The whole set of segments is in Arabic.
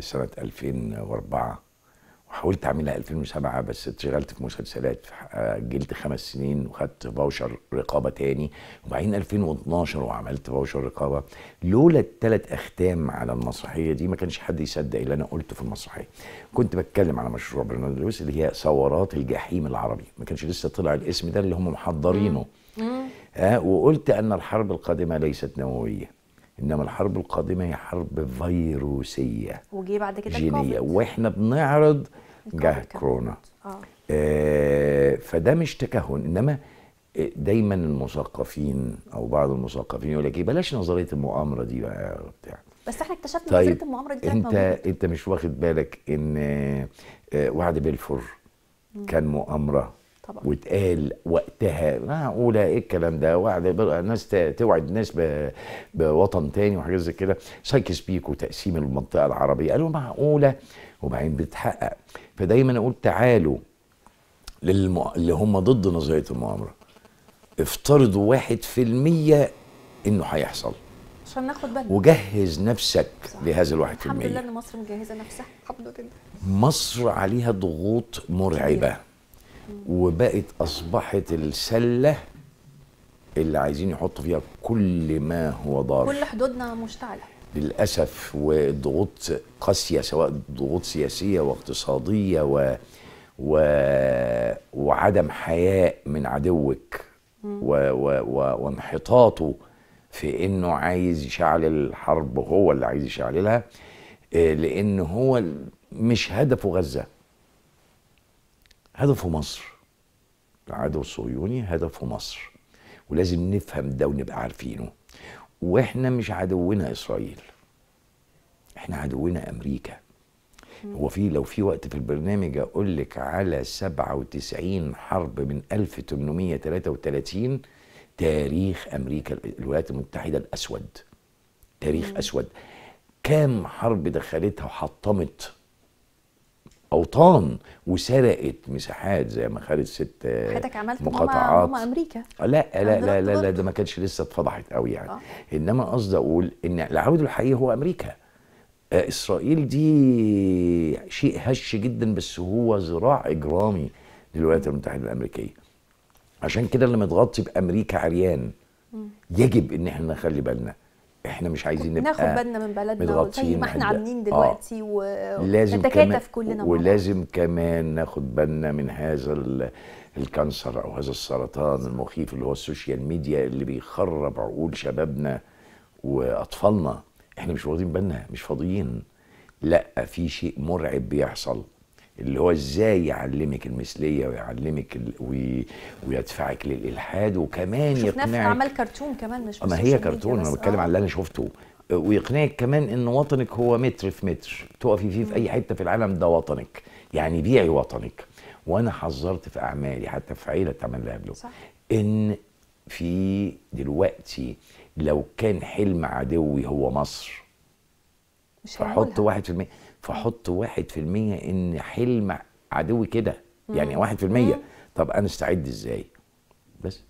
سنة 2004 وحاولت اعملها 2007 بس اتشغلت في مسلسلات جلت خمس سنين وخدت باوشر رقابه تاني وبعدين 2012 وعملت باوشر رقابه لولا التلات اختام على المسرحيه دي ما كانش حد يصدق اللي انا قلته في المسرحيه كنت بتكلم على مشروع برنارد لويس اللي هي ثورات الجحيم العربي ما كانش لسه طلع الاسم ده اللي هم محضرينه آه وقلت ان الحرب القادمه ليست نوويه انما الحرب القادمه هي حرب فيروسيه وجي بعد كده جينيه واحنا بنعرض جه كورونا آه. آه فده مش تكهن انما آه، دايما المثقفين او بعض المثقفين يقول لك ايه بلاش نظريه المؤامره دي بقى وبتاع بس احنا اكتشفنا طيب نظريه المؤامره دي انت موجودة. انت مش واخد بالك ان آه، آه، وعد بلفور كان مؤامره طبعا. واتقال وقتها معقوله ايه الكلام ده وعد الناس توعد الناس بوطن تاني وحاجات زي كده سايكس بيك وتقسيم المنطقه العربيه قالوا معقوله وبعدين بتتحقق فدايما اقول تعالوا للم... اللي هم ضد نظريه المؤامره افترضوا واحد في المية انه هيحصل عشان ناخد بالنا وجهز نفسك صح. لهذا الواحد في المية الحمد لله ان مصر مجهزه نفسها الحمد لله مصر عليها ضغوط مرعبه وبقت اصبحت السله اللي عايزين يحطوا فيها كل ما هو ضار كل حدودنا مشتعله للاسف وضغوط قاسيه سواء ضغوط سياسيه واقتصاديه و... و... وعدم حياء من عدوك و... و... و... وانحطاطه في انه عايز يشعل الحرب هو اللي عايز يشعللها آه، لان هو مش هدفه غزه هدفه مصر العدو الصهيوني هدفه مصر ولازم نفهم ده ونبقى عارفينه واحنا مش عدونا اسرائيل احنا عدونا امريكا هو في لو في وقت في البرنامج اقول لك على 97 حرب من 1833 تاريخ امريكا الولايات المتحده الاسود تاريخ اسود كام حرب دخلتها وحطمت اوطان وسرقت مساحات زي ما خدت ست عملت مقاطعات ماما امريكا لا لا لا لا, لا ده ما كانش لسه اتفضحت قوي يعني أوه. انما قصدي اقول ان العود الحقيقي هو امريكا آه، اسرائيل دي شيء هش جدا بس هو ذراع اجرامي للولايات المتحده الامريكيه عشان كده اللي متغطي بامريكا عريان يجب ان احنا نخلي بالنا احنا مش عايزين نبقى ناخد بالنا من بلدنا متغطين ما احنا عاملين آه، دلوقتي آه كمان كلنا ولازم كمان ناخد بالنا من هذا الكانسر او هذا السرطان المخيف اللي هو السوشيال ميديا اللي بيخرب عقول شبابنا واطفالنا احنا مش واخدين بالنا مش فاضيين لا في شيء مرعب بيحصل اللي هو ازاي يعلمك المثليه ويعلمك ال... وي... ويدفعك للالحاد وكمان يقنعك شفناه في عمل كرتون كمان مش آه، ما هي كرتون انا بتكلم آه. عن اللي انا شفته آه، ويقنعك كمان ان وطنك هو متر في متر تقفي فيه في اي حته في العالم ده وطنك يعني بيعي وطنك وانا حذرت في اعمالي حتى في عيله اتعمل لها صح. ان في دلوقتي لو كان حلم عدوي هو مصر مش هحط واحد في المية فحط واحد في المية ان حلم عدوي كده يعني واحد في المية طب انا استعد ازاي بس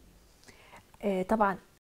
آه، طبعا